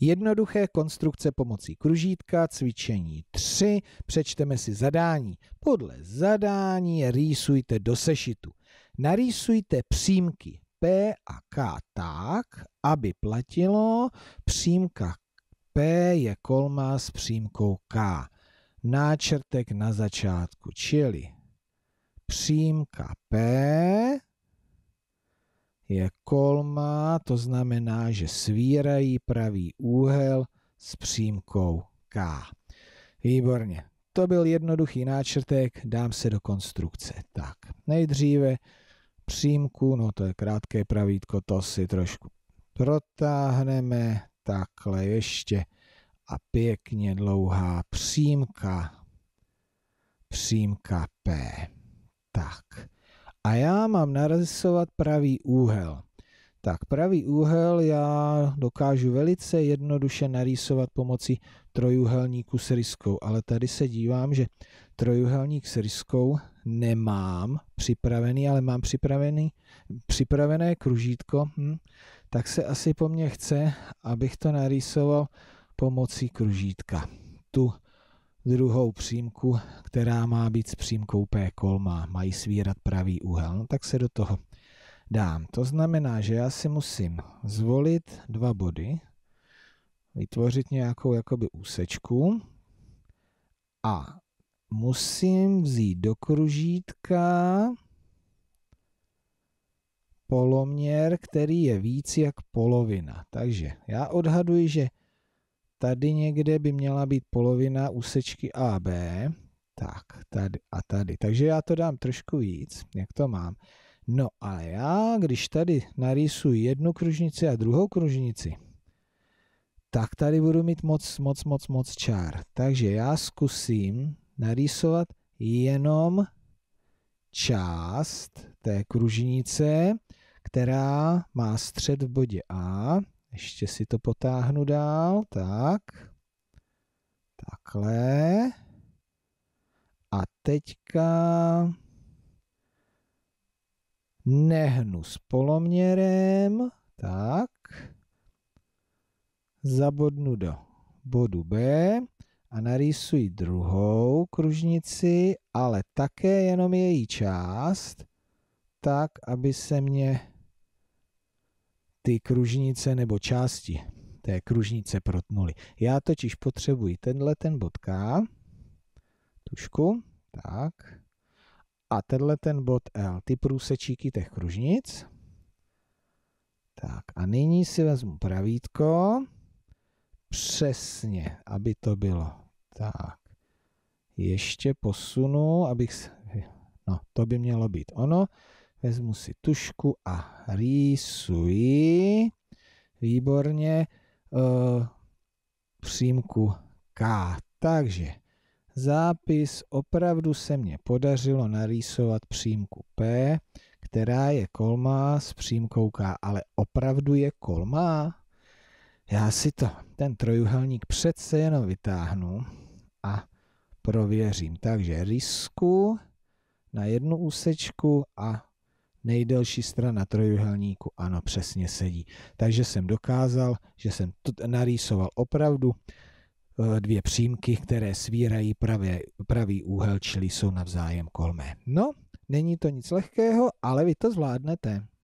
Jednoduché konstrukce pomocí kružítka, cvičení 3, přečteme si zadání. Podle zadání rýsujte do sešitu. Narýsujte přímky P a K tak, aby platilo přímka P je kolma s přímkou K. Náčrtek na začátku, čili přímka P je kolmá, to znamená, že svírají pravý úhel s přímkou K. Výborně. To byl jednoduchý náčrtek, dám se do konstrukce. Tak, nejdříve přímku, no to je krátké pravítko, to si trošku protáhneme, takhle ještě a pěkně dlouhá přímka, přímka P a já mám narysovat pravý úhel. Tak pravý úhel já dokážu velice jednoduše narýsovat pomocí trojuhelníku s ryskou, ale tady se dívám, že trojuhelník s ryskou nemám připravený, ale mám připravený, připravené kružítko, hm, tak se asi po mně chce, abych to narýsoval pomocí kružítka. Tu druhou přímku, která má být s přímkou P kolma, mají svírat pravý úhel, no tak se do toho dám. To znamená, že já si musím zvolit dva body, vytvořit nějakou jakoby úsečku a musím vzít do kružítka poloměr, který je víc jak polovina. Takže já odhaduji, že Tady někde by měla být polovina úsečky AB. Tak, tady a tady. Takže já to dám trošku víc, jak to mám. No a já, když tady narýsuji jednu kružnici a druhou kružnici, tak tady budu mít moc, moc, moc, moc čár. Takže já zkusím narýsovat jenom část té kružnice, která má střed v bodě A ještě si to potáhnu dál, tak. Takhle. A teďka nehnu s poloměrem, tak. Zabodnu do bodu B a narýsuji druhou kružnici, ale také jenom její část, tak, aby se mě ty kružnice nebo části té kružnice protnuly. Já totiž potřebuji tenhle ten bod K, tušku, tak, a tenhle ten bod L, ty průsečíky těch kružnic. Tak a nyní si vezmu pravítko, přesně, aby to bylo. Tak, ještě posunu, abych, no to by mělo být ono. Vezmu si tušku a rýsuji. Výborně. E, přímku K. Takže zápis opravdu se mně podařilo narýsovat přímku P, která je kolmá s přímkou K, ale opravdu je kolmá. Já si to, ten trojuhelník přece jenom vytáhnu a prověřím. Takže risku na jednu úsečku a nejdelší strana trojuhelníku, ano, přesně sedí. Takže jsem dokázal, že jsem narýsoval opravdu eh, dvě přímky, které svírají pravě, pravý úhel, čili jsou navzájem kolmé. No, není to nic lehkého, ale vy to zvládnete.